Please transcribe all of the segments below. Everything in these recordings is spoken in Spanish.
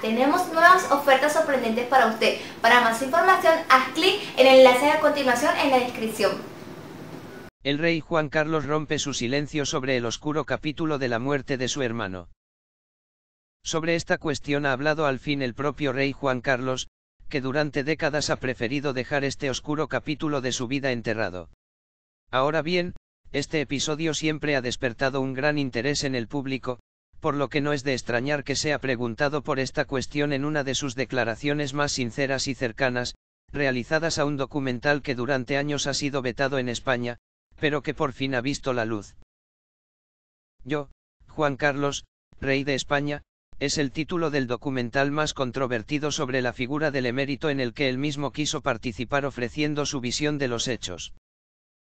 tenemos nuevas ofertas sorprendentes para usted. Para más información, haz clic en el enlace a continuación en la descripción. El rey Juan Carlos rompe su silencio sobre el oscuro capítulo de la muerte de su hermano. Sobre esta cuestión ha hablado al fin el propio rey Juan Carlos, que durante décadas ha preferido dejar este oscuro capítulo de su vida enterrado. Ahora bien, este episodio siempre ha despertado un gran interés en el público, por lo que no es de extrañar que sea preguntado por esta cuestión en una de sus declaraciones más sinceras y cercanas, realizadas a un documental que durante años ha sido vetado en España, pero que por fin ha visto la luz. Yo, Juan Carlos, Rey de España, es el título del documental más controvertido sobre la figura del emérito en el que él mismo quiso participar ofreciendo su visión de los hechos.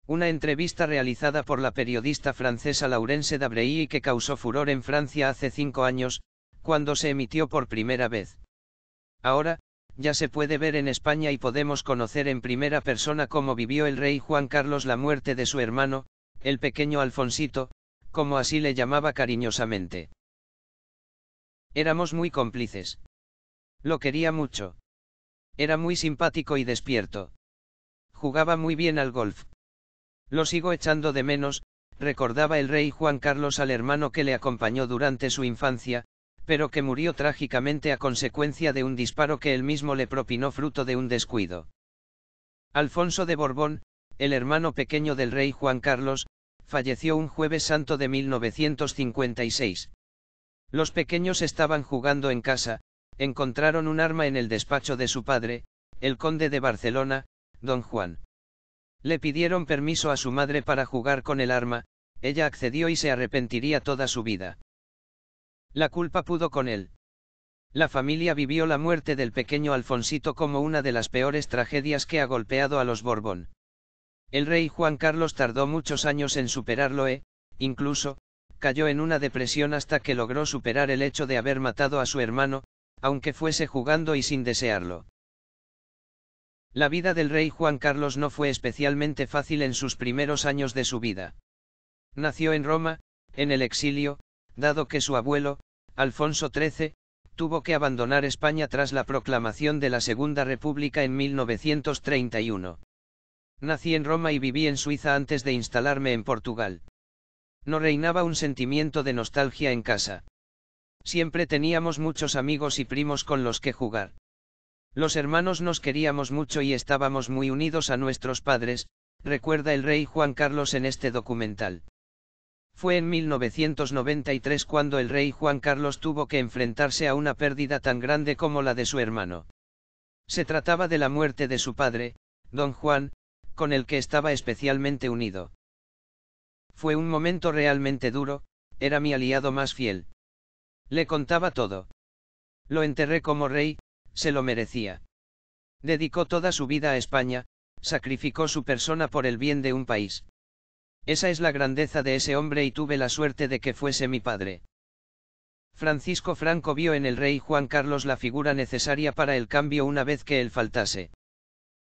Una entrevista realizada por la periodista francesa Laurence Dabrey y que causó furor en Francia hace cinco años, cuando se emitió por primera vez. Ahora, ya se puede ver en España y podemos conocer en primera persona cómo vivió el rey Juan Carlos la muerte de su hermano, el pequeño Alfonsito, como así le llamaba cariñosamente. Éramos muy cómplices. Lo quería mucho. Era muy simpático y despierto. Jugaba muy bien al golf. Lo sigo echando de menos, recordaba el rey Juan Carlos al hermano que le acompañó durante su infancia, pero que murió trágicamente a consecuencia de un disparo que él mismo le propinó fruto de un descuido. Alfonso de Borbón, el hermano pequeño del rey Juan Carlos, falleció un jueves santo de 1956. Los pequeños estaban jugando en casa, encontraron un arma en el despacho de su padre, el conde de Barcelona, don Juan. Le pidieron permiso a su madre para jugar con el arma, ella accedió y se arrepentiría toda su vida. La culpa pudo con él. La familia vivió la muerte del pequeño Alfonsito como una de las peores tragedias que ha golpeado a los Borbón. El rey Juan Carlos tardó muchos años en superarlo e, incluso, cayó en una depresión hasta que logró superar el hecho de haber matado a su hermano, aunque fuese jugando y sin desearlo. La vida del rey Juan Carlos no fue especialmente fácil en sus primeros años de su vida. Nació en Roma, en el exilio, dado que su abuelo, Alfonso XIII, tuvo que abandonar España tras la proclamación de la Segunda República en 1931. Nací en Roma y viví en Suiza antes de instalarme en Portugal. No reinaba un sentimiento de nostalgia en casa. Siempre teníamos muchos amigos y primos con los que jugar. Los hermanos nos queríamos mucho y estábamos muy unidos a nuestros padres, recuerda el rey Juan Carlos en este documental. Fue en 1993 cuando el rey Juan Carlos tuvo que enfrentarse a una pérdida tan grande como la de su hermano. Se trataba de la muerte de su padre, don Juan, con el que estaba especialmente unido. Fue un momento realmente duro, era mi aliado más fiel. Le contaba todo. Lo enterré como rey, se lo merecía. Dedicó toda su vida a España, sacrificó su persona por el bien de un país. Esa es la grandeza de ese hombre y tuve la suerte de que fuese mi padre. Francisco Franco vio en el rey Juan Carlos la figura necesaria para el cambio una vez que él faltase.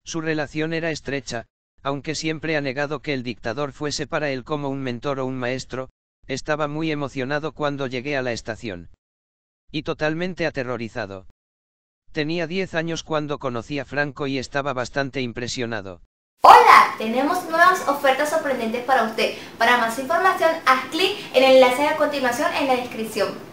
Su relación era estrecha, aunque siempre ha negado que el dictador fuese para él como un mentor o un maestro, estaba muy emocionado cuando llegué a la estación. Y totalmente aterrorizado. Tenía 10 años cuando conocí a Franco y estaba bastante impresionado. Hola, tenemos nuevas ofertas sorprendentes para usted. Para más información, haz clic en el enlace a continuación en la descripción.